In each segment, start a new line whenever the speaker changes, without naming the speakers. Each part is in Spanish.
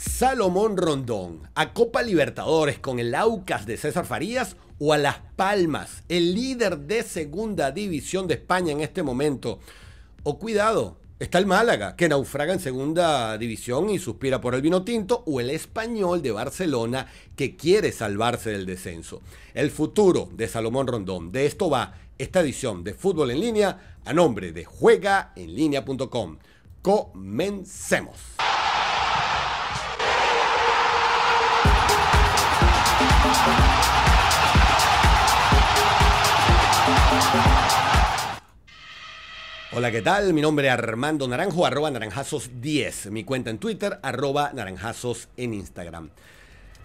Salomón Rondón, a Copa Libertadores con el Aucas de César Farías o a Las Palmas, el líder de segunda división de España en este momento. O cuidado, está el Málaga, que naufraga en segunda división y suspira por el vino tinto, o el español de Barcelona, que quiere salvarse del descenso. El futuro de Salomón Rondón. De esto va esta edición de Fútbol en línea a nombre de JuegaEnLínea.com. Comencemos. Hola, ¿qué tal? Mi nombre es Armando Naranjo, arroba naranjazos10. Mi cuenta en Twitter, arroba naranjazos en Instagram.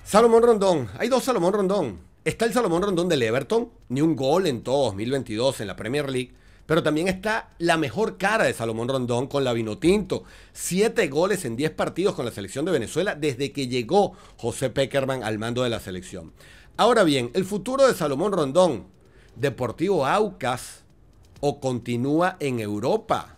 Salomón Rondón. Hay dos Salomón Rondón. Está el Salomón Rondón del Everton, ni un gol en todo 2022 en la Premier League. Pero también está la mejor cara de Salomón Rondón con la Vinotinto. Siete goles en diez partidos con la selección de Venezuela desde que llegó José Peckerman al mando de la selección. Ahora bien, el futuro de Salomón Rondón, Deportivo Aucas, o continúa en Europa.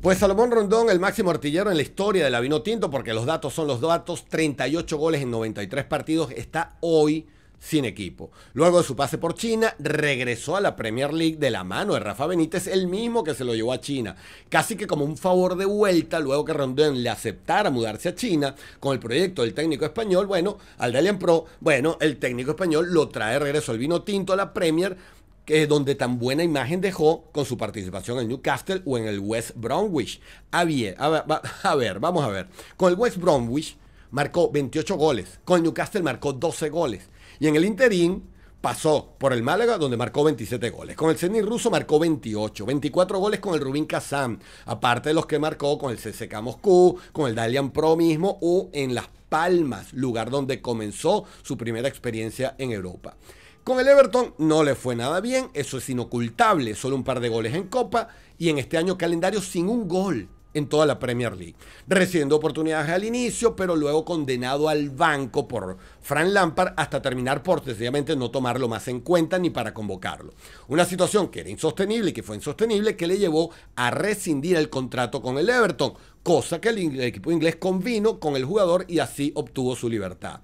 Pues Salomón Rondón, el máximo artillero en la historia del vino Tinto, porque los datos son los datos, 38 goles en 93 partidos, está hoy sin equipo. Luego de su pase por China, regresó a la Premier League de la mano de Rafa Benítez, el mismo que se lo llevó a China. Casi que como un favor de vuelta, luego que Rondón le aceptara mudarse a China con el proyecto del técnico español, bueno, al Dalian Pro, bueno, el técnico español lo trae de regreso al vino tinto a la Premier que donde tan buena imagen dejó con su participación en el Newcastle o en el West Bromwich. a ver, a ver, vamos a ver. Con el West Bromwich marcó 28 goles, con el Newcastle marcó 12 goles. Y en el interín pasó por el Málaga, donde marcó 27 goles. Con el Zenit ruso marcó 28, 24 goles con el Rubín Kazán. aparte de los que marcó con el CSK Moscú, con el Dalian Pro mismo o en Las Palmas, lugar donde comenzó su primera experiencia en Europa. Con el Everton no le fue nada bien, eso es inocultable, solo un par de goles en Copa y en este año calendario sin un gol en toda la Premier League, recibiendo oportunidades al inicio, pero luego condenado al banco por Fran Lampard hasta terminar por sencillamente no tomarlo más en cuenta ni para convocarlo. Una situación que era insostenible y que fue insostenible que le llevó a rescindir el contrato con el Everton, cosa que el, equipo inglés convino con el jugador y así obtuvo su libertad.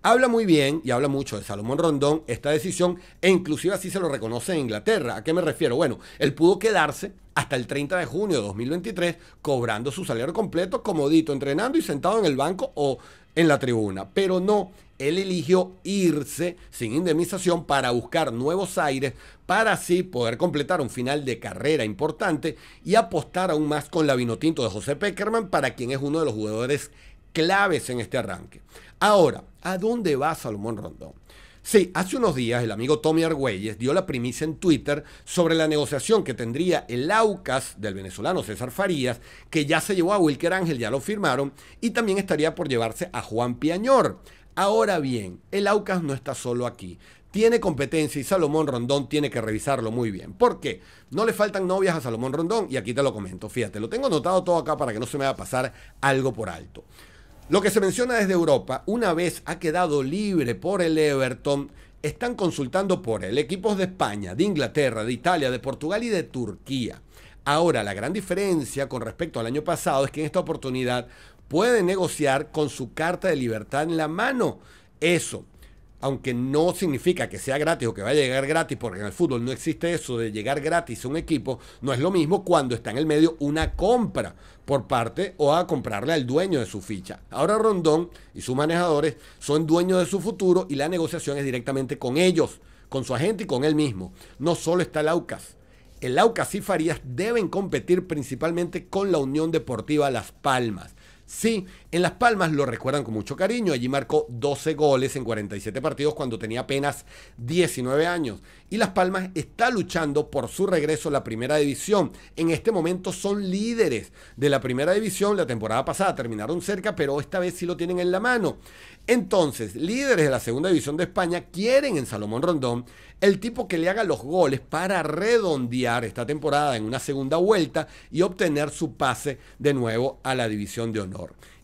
Habla muy bien y habla mucho de Salomón Rondón esta decisión e inclusive así se lo reconoce en Inglaterra. ¿A qué me refiero? Bueno, él pudo quedarse hasta el 30 de junio de 2023 cobrando su salario completo, comodito, entrenando y sentado en el banco o en la tribuna. Pero no, él eligió irse sin indemnización para buscar nuevos aires, para así poder completar un final de carrera importante y apostar aún más con la Vinotinto de José Peckerman, para quien es uno de los jugadores claves en este arranque. Ahora, ¿a dónde va Salomón Rondón? Sí, hace unos días el amigo Tommy Argüelles dio la primicia en Twitter sobre la negociación que tendría el AUCAS del venezolano César Farías, que ya se llevó a Wilker Ángel, ya lo firmaron, y también estaría por llevarse a Juan Piañor. Ahora bien, el AUCAS no está solo aquí tiene competencia y Salomón Rondón tiene que revisarlo muy bien. ¿Por qué? No le faltan novias a Salomón Rondón y aquí te lo comento. Fíjate, lo tengo anotado todo acá para que no se me vaya a pasar algo por alto. Lo que se menciona desde Europa, una vez ha quedado libre por el Everton, están consultando por él equipos de España, de Inglaterra, de Italia, de Portugal y de Turquía. Ahora, la gran diferencia con respecto al año pasado es que en esta oportunidad puede negociar con su carta de libertad en la mano. Eso aunque no significa que sea gratis o que vaya a llegar gratis, porque en el fútbol no existe eso de llegar gratis a un equipo, no es lo mismo cuando está en el medio una compra por parte o a comprarle al dueño de su ficha. Ahora Rondón y sus manejadores son dueños de su futuro y la negociación es directamente con ellos, con su agente y con él mismo. No solo está el AUCAS. El AUCAS y Farías deben competir principalmente con la Unión Deportiva Las Palmas Sí, en Las Palmas lo recuerdan con mucho cariño. Allí marcó 12 goles en 47 partidos cuando tenía apenas 19 años. Y Las Palmas está luchando por su regreso a la primera división. En este momento son líderes de la primera división. La temporada pasada terminaron cerca, pero esta vez sí lo tienen en la mano. Entonces, líderes de la segunda división de España quieren en Salomón Rondón el tipo que le haga los goles para redondear esta temporada en una segunda vuelta y obtener su pase de nuevo a la división de honor.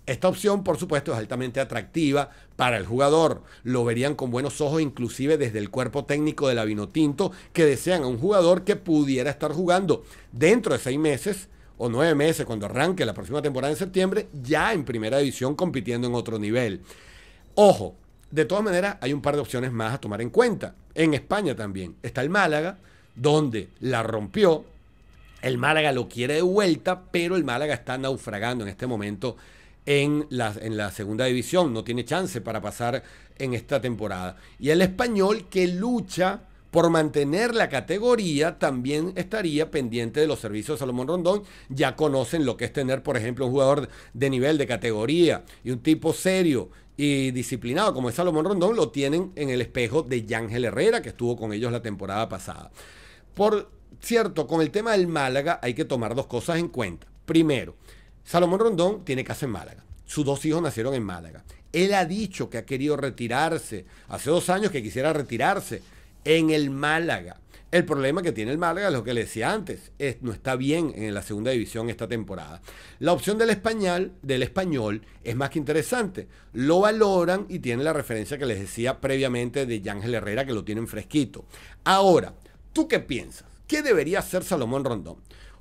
Esta opción, por supuesto, es altamente atractiva para el jugador. Lo verían con buenos ojos inclusive desde el cuerpo técnico de la Vinotinto, que desean a un jugador que pudiera estar jugando dentro de seis meses o nueve meses, cuando arranque la próxima temporada en septiembre, ya en primera división compitiendo en otro nivel. Ojo, de todas maneras hay un par de opciones más a tomar en cuenta. En España también está el Málaga, donde la rompió el Málaga lo quiere de vuelta, pero el Málaga está naufragando en este momento en la, segunda división. No tiene chance para pasar en esta temporada. Y el español que lucha por mantener la categoría, también estaría pendiente de los servicios de Salomón Rondón. Ya conocen lo que es tener, por ejemplo, un jugador de nivel, de categoría y un tipo serio y disciplinado como es Salomón Rondón, lo tienen en el espejo de Yángel Herrera, que estuvo con ellos la temporada pasada. Por cierto, con el tema del Málaga hay que tomar dos cosas en cuenta. Primero, Salomón Rondón tiene casa en Málaga. Sus dos hijos nacieron en Málaga. Él ha dicho que ha querido retirarse, hace dos años que quisiera retirarse en el Málaga. El problema que tiene el Málaga es lo que le decía antes, es, no está bien en la segunda división esta temporada. La opción del español, del español es más que interesante. Lo valoran y tiene la referencia que les decía previamente de Yángel Herrera que lo tienen fresquito. Ahora, ¿Tú qué piensas? ¿Qué debería hacer Salomón Rondón?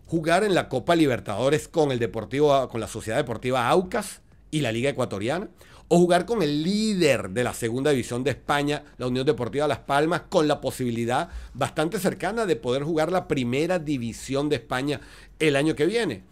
¿Jugar en la Copa Libertadores con el Deportivo, con la Sociedad Deportiva Aucas y la Liga Ecuatoriana? ¿O jugar con el líder de la segunda división de España, la Unión Deportiva Las Palmas, con la posibilidad bastante cercana de poder jugar la primera división de España el año que viene?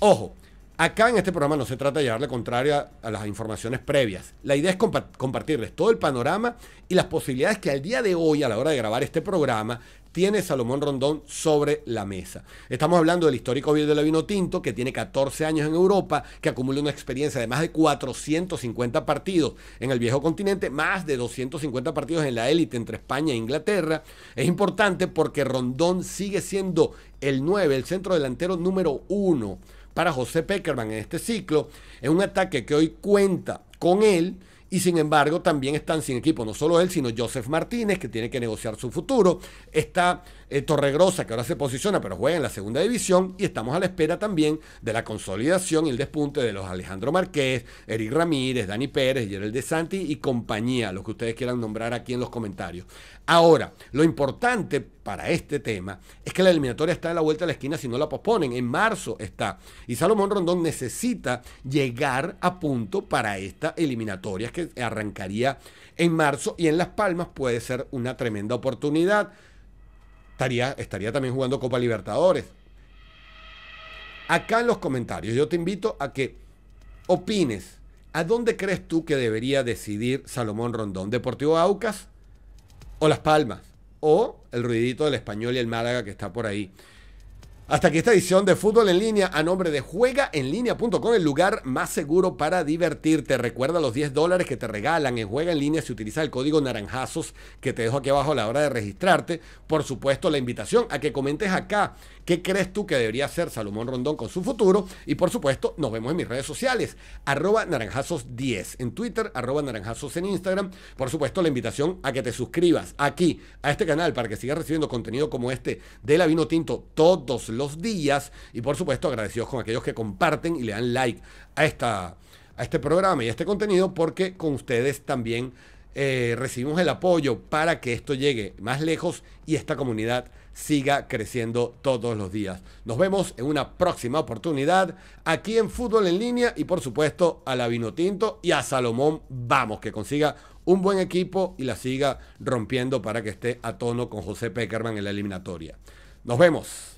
Ojo, Acá en este programa no se trata de llevarle contrario a las informaciones previas. La idea es compartirles todo el panorama y las posibilidades que al día de hoy, a la hora de grabar este programa, tiene Salomón Rondón sobre la mesa. Estamos hablando del histórico de vino tinto, que tiene 14 años en Europa, que acumula una experiencia de más de 450 partidos en el viejo continente, más de 250 partidos en la élite entre España e Inglaterra. Es importante porque Rondón sigue siendo el 9, el centro delantero número 1 para José Peckerman en este ciclo. Es un ataque que hoy cuenta con él y sin embargo también están sin equipo, no solo él, sino Joseph Martínez, que tiene que negociar su futuro, está torre eh, Torregrosa, que ahora se posiciona, pero juega en la segunda división, y estamos a la espera también de la consolidación y el despunte de los Alejandro Marqués, Eric Ramírez, Dani Pérez, Gerald De Santi y compañía, los que ustedes quieran nombrar aquí en los comentarios. Ahora, lo importante para este tema es que la eliminatoria está a la vuelta de la esquina si no la posponen. En marzo está. Y Salomón Rondón necesita llegar a punto para esta eliminatoria que arrancaría en marzo y en Las Palmas puede ser una tremenda oportunidad estaría, también jugando Copa Libertadores. Acá en los comentarios, yo te invito a que opines. ¿A dónde crees tú que debería decidir Salomón Rondón? ¿Deportivo Aucas o Las Palmas? ¿O el ruidito del español y el Málaga que está por ahí? Hasta aquí esta edición de Fútbol en Línea a nombre de juegaenlínea.com, el lugar más seguro para divertirte. Recuerda los 10 dólares que te regalan en Juega en Línea si utilizas el código naranjazos que te dejo aquí abajo a la hora de registrarte. Por supuesto, la invitación a que comentes acá qué crees tú que debería hacer Salomón Rondón con su futuro. Y por supuesto, nos vemos en mis redes sociales, arroba naranjazos10 en Twitter, arroba naranjazos en Instagram. Por supuesto, la invitación a que te suscribas aquí a este canal para que sigas recibiendo contenido como este de la Vino Tinto todos los los días y por supuesto agradecidos con aquellos que comparten y le dan like a, esta, a este programa y a este contenido porque con ustedes también eh, recibimos el apoyo para que esto llegue más lejos y esta comunidad siga creciendo todos los días. Nos vemos en una próxima oportunidad aquí en Fútbol en Línea y por supuesto a la tinto y a Salomón Vamos, que consiga un buen equipo y la siga rompiendo para que esté a tono con José Peckerman en la eliminatoria. Nos vemos.